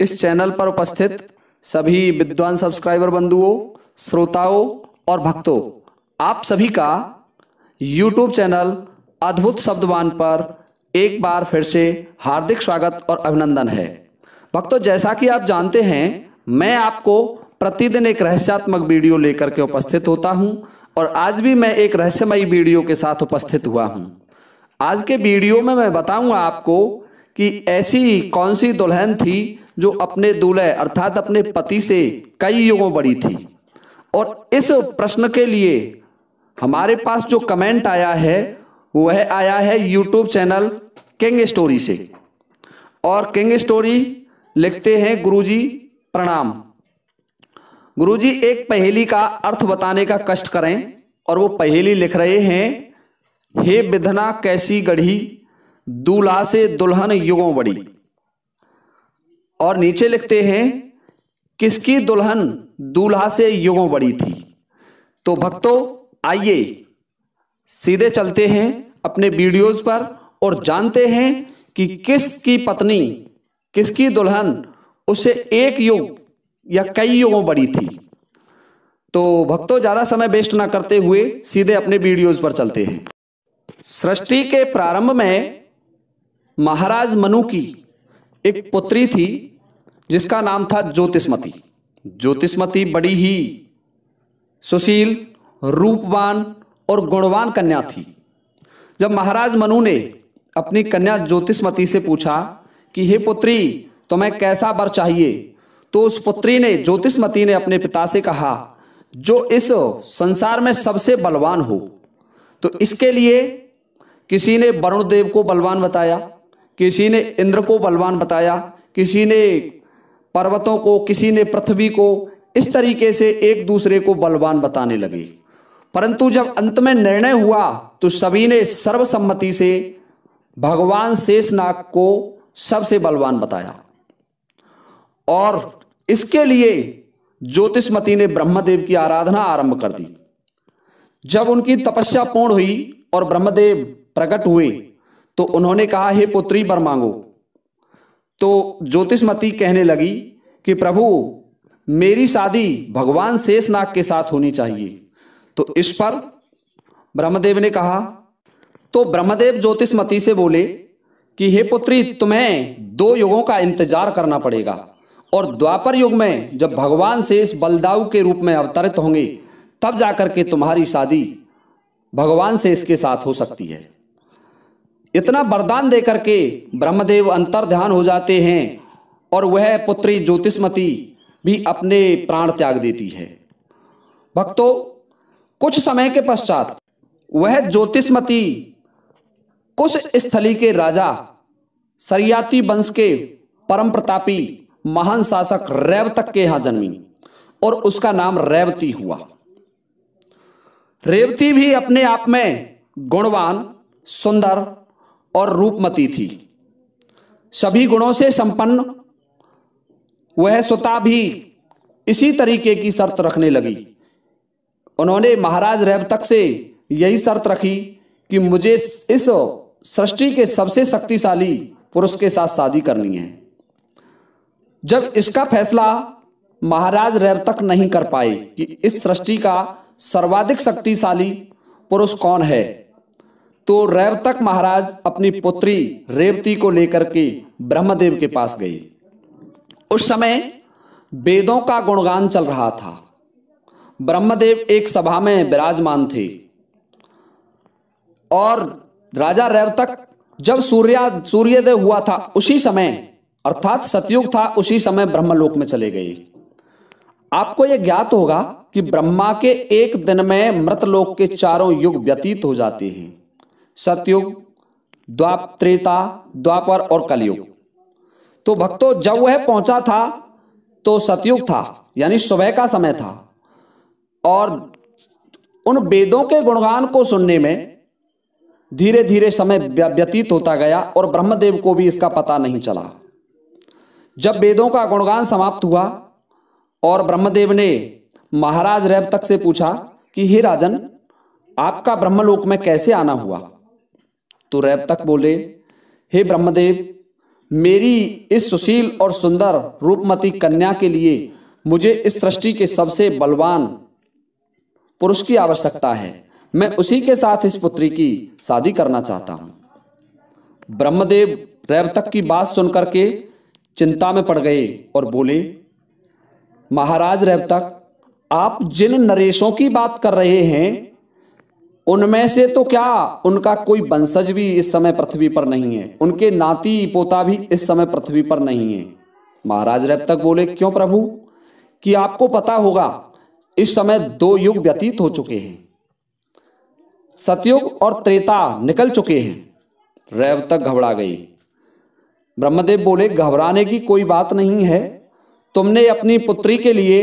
इस चैनल पर उपस्थित सभी विद्वान सब्सक्राइबर बंधुओं श्रोताओं और भक्तों आप सभी का यूट्यूब चैनल अद्भुत शब्दवान पर एक बार फिर से हार्दिक स्वागत और अभिनंदन है भक्तों जैसा कि आप जानते हैं मैं आपको प्रतिदिन एक रहस्यात्मक वीडियो लेकर के उपस्थित होता हूं और आज भी मैं एक रहस्यमयी वीडियो के साथ उपस्थित हुआ हूं आज के वीडियो में मैं बताऊंगा आपको कि ऐसी कौन सी दुल्हन थी जो अपने दूल्हे अर्थात अपने पति से कई युगों बड़ी थी और इस प्रश्न के लिए हमारे पास जो कमेंट आया है वह आया है यूट्यूब चैनल किंग स्टोरी से और किंग स्टोरी लिखते हैं गुरुजी प्रणाम गुरुजी एक पहेली का अर्थ बताने का कष्ट करें और वो पहेली लिख रहे हैं हे विधना कैसी गढ़ी दूल्हा से दुल्हन युगों बड़ी और नीचे लिखते हैं किसकी दुल्हन दूल्हा से युगों बड़ी थी तो भक्तों आइए सीधे चलते हैं अपने वीडियोस पर और जानते हैं कि किसकी पत्नी किसकी दुल्हन उसे एक युग या कई युगों बड़ी थी तो भक्तों ज़्यादा समय वेस्ट ना करते हुए सीधे अपने वीडियोस पर चलते हैं सृष्टि के प्रारंभ में महाराज मनु की एक पुत्री थी जिसका नाम था ज्योतिषमती ज्योतिषमती बड़ी ही सुशील रूपवान और गुणवान कन्या थी जब महाराज मनु ने अपनी कन्या ज्योतिषमती से पूछा कि हे पुत्री तुम्हें कैसा वर चाहिए तो उस पुत्री ने ज्योतिषमती ने अपने पिता से कहा जो इस संसार में सबसे बलवान हो तो इसके लिए किसी ने वरुण देव को बलवान बताया किसी ने इंद्र को बलवान बताया किसी ने पर्वतों को किसी ने पृथ्वी को इस तरीके से एक दूसरे को बलवान बताने लगे परंतु जब अंत में निर्णय हुआ तो सभी ने सर्वसम्मति से भगवान शेषनाग को सबसे बलवान बताया और इसके लिए ज्योतिषमती ने ब्रह्मदेव की आराधना आरंभ कर दी जब उनकी तपस्या पूर्ण हुई और ब्रह्मदेव प्रकट हुए तो उन्होंने कहा हे पुत्री पर मांगो तो ज्योतिषमती कहने लगी कि प्रभु मेरी शादी भगवान शेषनाग के साथ होनी चाहिए तो इस पर ब्रह्मदेव ने कहा तो ब्रह्मदेव ज्योतिषमती से बोले कि हे पुत्री तुम्हें दो युगों का इंतजार करना पड़ेगा और द्वापर युग में जब भगवान शेष बलदाऊ के रूप में अवतरित होंगे तब जाकर के तुम्हारी शादी भगवान शेष के साथ हो सकती है इतना वरदान देकर के ब्रह्मदेव अंतर ध्यान हो जाते हैं और वह पुत्री ज्योतिषमती भी अपने प्राण त्याग देती है भक्तों कुछ समय के पश्चात वह ज्योतिषमती कुछ स्थली के राजा सरियाती वंश के परम प्रतापी महान शासक रैव तक के यहां जन्मी और उसका नाम रेवती हुआ रेवती भी अपने आप में गुणवान सुंदर और रूपमती थी सभी गुणों से संपन्न वह स्वता भी इसी तरीके की शर्त रखने लगी उन्होंने महाराज रेवतक से यही शर्त रखी कि मुझे इस सृष्टि के सबसे शक्तिशाली पुरुष के साथ शादी करनी है जब इसका फैसला महाराज रेवतक नहीं कर पाए कि इस सृष्टि का सर्वाधिक शक्तिशाली पुरुष कौन है तो रेवतक महाराज अपनी पुत्री रेवती को लेकर के ब्रह्मदेव के पास गई उस समय वेदों का गुणगान चल रहा था ब्रह्मदेव एक सभा में विराजमान थे और राजा रैवतक जब सूर्या सूर्योदय हुआ था उसी समय अर्थात सतयुग था उसी समय ब्रह्मलोक में चले गए आपको यह ज्ञात होगा कि ब्रह्मा के एक दिन में मृतलोक के चारों युग व्यतीत हो जाते हैं सतयुग द्वाप त्रेता द्वापर और कलयुग तो भक्तों जब वह पहुंचा था तो सतयुग था यानी सुबह का समय था और उन वेदों के गुणगान को सुनने में धीरे धीरे समय व्यतीत होता गया और ब्रह्मदेव को भी इसका पता नहीं चला जब वेदों का गुणगान समाप्त हुआ और ब्रह्मदेव ने महाराज रैब तक से पूछा कि हे राजन आपका ब्रह्मलोक में कैसे आना हुआ तो रैप तक बोले हे ब्रह्मदेव मेरी इस सुशील और सुंदर रूपमती कन्या के लिए मुझे इस सृष्टि के सबसे बलवान पुरुष की आवश्यकता है मैं उसी के साथ इस पुत्री की शादी करना चाहता हूं ब्रह्मदेव रैब तक की बात सुनकर के चिंता में पड़ गए और बोले महाराज रैब तक आप जिन नरेशों की बात कर रहे हैं उनमें से तो क्या उनका कोई वंशज भी इस समय पृथ्वी पर नहीं है उनके नाती पोता भी इस समय पृथ्वी पर नहीं है महाराज तक बोले क्यों प्रभु कि आपको पता होगा इस समय दो युग व्यतीत हो चुके हैं सतयुग और त्रेता निकल चुके हैं रैव तक घबरा गई ब्रह्मदेव बोले घबराने की कोई बात नहीं है तुमने अपनी पुत्री के लिए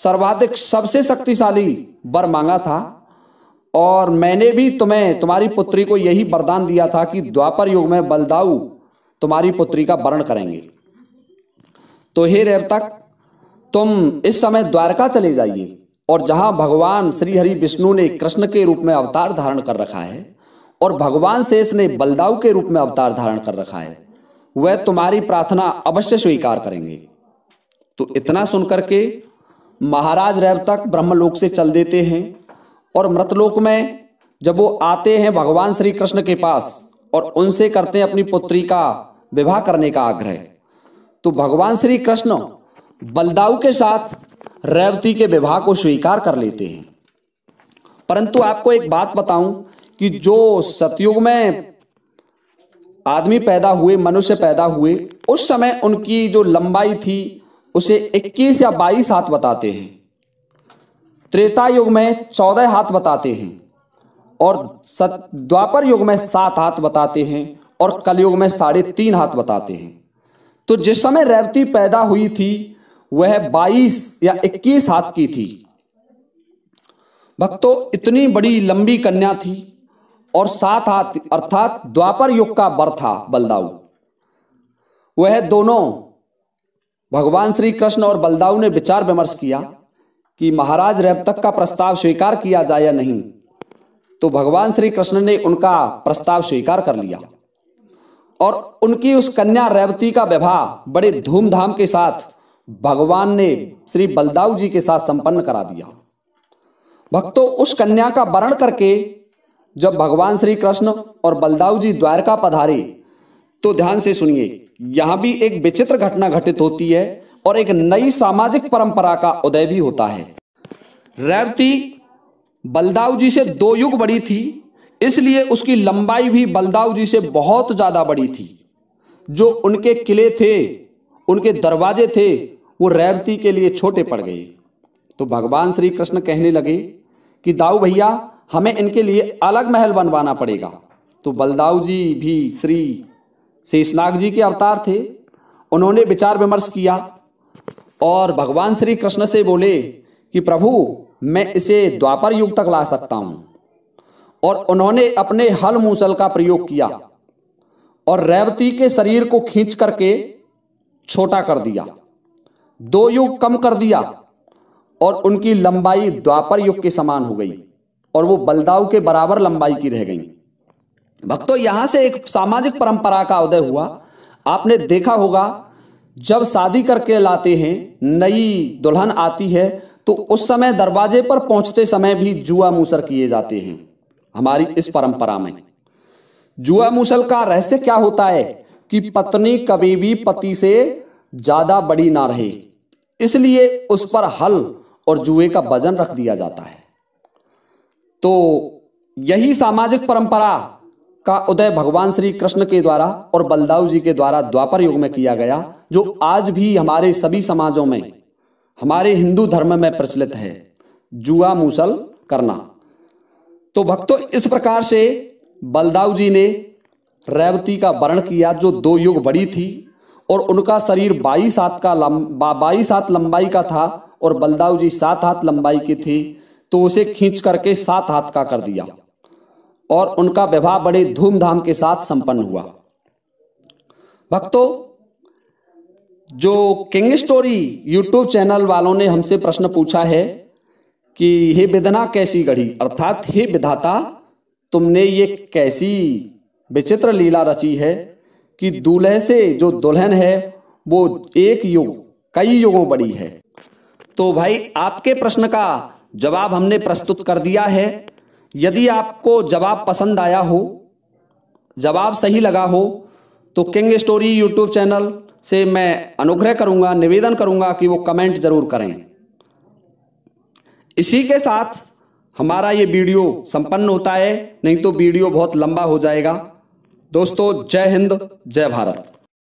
सर्वाधिक सबसे शक्तिशाली बर मांगा था और मैंने भी तुम्हें तुम्हारी पुत्री को यही वरदान दिया था कि द्वापर युग में बलदाऊ तुम्हारी पुत्री का वर्ण करेंगे तो हे तक तुम इस समय द्वारका चले जाइए और जहां भगवान श्री हरि विष्णु ने कृष्ण के रूप में अवतार धारण कर रखा है और भगवान शेष ने बलदाऊ के रूप में अवतार धारण कर रखा है वह तुम्हारी प्रार्थना अवश्य स्वीकार करेंगे तो इतना सुनकर के महाराज रेव तक ब्रह्मलोक से चल देते हैं और मृतलोक में जब वो आते हैं भगवान श्री कृष्ण के पास और उनसे करते हैं अपनी पुत्री का विवाह करने का आग्रह तो भगवान श्री कृष्ण बलदाऊ के साथ रेवती के विवाह को स्वीकार कर लेते हैं परंतु आपको एक बात बताऊं कि जो सतयुग में आदमी पैदा हुए मनुष्य पैदा हुए उस समय उनकी जो लंबाई थी उसे 21 या 22 हाथ बताते हैं त्रेता युग में चौदह हाथ बताते हैं और द्वापर युग में सात हाथ बताते हैं और कलयुग में साढ़े तीन हाथ बताते हैं तो जिस समय रेवती पैदा हुई थी वह 22 या 21 हाथ की थी भक्तों इतनी बड़ी लंबी कन्या थी और सात हाथ अर्थात द्वापर युग का बर था बलदाऊ वह दोनों भगवान श्री कृष्ण और बलदाऊ ने विचार विमर्श किया कि महाराज तक का प्रस्ताव स्वीकार किया जाए या नहीं तो भगवान श्री कृष्ण ने उनका प्रस्ताव स्वीकार कर लिया और उनकी उस कन्या रेवती का विवाह बड़े धूमधाम के साथ भगवान ने श्री बलदाऊ जी के साथ संपन्न करा दिया भक्तों उस कन्या का वरण करके जब भगवान श्री कृष्ण और बलदाऊ जी द्वारका पधारे तो ध्यान से सुनिए यहां भी एक विचित्र घटना घटित होती है और एक नई सामाजिक परंपरा का उदय भी होता है रेवती बलदाऊ जी से दो युग बड़ी थी इसलिए उसकी लंबाई भी बलदाऊ जी से बहुत ज़्यादा बड़ी थी जो उनके किले थे उनके दरवाजे थे वो रेवती के लिए छोटे पड़ गए तो भगवान श्री कृष्ण कहने लगे कि दाऊ भैया हमें इनके लिए अलग महल बनवाना पड़ेगा तो बलदाऊ जी भी श्री शेषनाग जी के अवतार थे उन्होंने विचार विमर्श किया और भगवान श्री कृष्ण से बोले कि प्रभु मैं इसे द्वापर युग तक ला सकता हूं और उन्होंने अपने हल मूसल का प्रयोग किया और रेवती के शरीर को खींच करके छोटा कर दिया दो युग कम कर दिया और उनकी लंबाई द्वापर युग के समान हो गई और वो बलदाऊ के बराबर लंबाई की रह गई भक्तों यहां से एक सामाजिक परंपरा का उदय हुआ आपने देखा होगा जब शादी करके लाते हैं नई दुल्हन आती है तो उस समय दरवाजे पर पहुंचते समय भी जुआ मूसल किए जाते हैं हमारी इस परंपरा में जुआ मूसल का रहस्य क्या होता है कि पत्नी कभी भी पति से ज्यादा बड़ी ना रहे इसलिए उस पर हल और जुए का वजन रख दिया जाता है तो यही सामाजिक परंपरा का उदय भगवान श्री कृष्ण के द्वारा और बलदाऊ जी के द्वारा द्वापर युग में किया गया जो आज भी हमारे सभी समाजों में हमारे हिंदू धर्म में प्रचलित है जुआ मूसल करना तो भक्तों इस प्रकार से बलदाऊ जी ने रेवती का वर्ण किया जो दो युग बड़ी थी और उनका शरीर बाईस हाथ का बाईस हाथ लंबाई का था और बलदाऊ जी सात हाथ लंबाई की थी तो उसे खींच करके सात हाथ का कर दिया और उनका विवाह बड़े धूमधाम के साथ संपन्न हुआ भक्तों जो किंग स्टोरी यूट्यूब चैनल वालों ने हमसे प्रश्न पूछा है कि हे विदना कैसी गढ़ी अर्थात हे विधाता तुमने ये कैसी विचित्र लीला रची है कि दूल्हे से जो दुल्हन है वो एक युग कई युगों बड़ी है तो भाई आपके प्रश्न का जवाब हमने प्रस्तुत कर दिया है यदि आपको जवाब पसंद आया हो जवाब सही लगा हो तो किंग स्टोरी यूट्यूब चैनल से मैं अनुग्रह करूंगा निवेदन करूंगा कि वो कमेंट जरूर करें इसी के साथ हमारा ये वीडियो संपन्न होता है नहीं तो वीडियो बहुत लंबा हो जाएगा दोस्तों जय हिंद जय भारत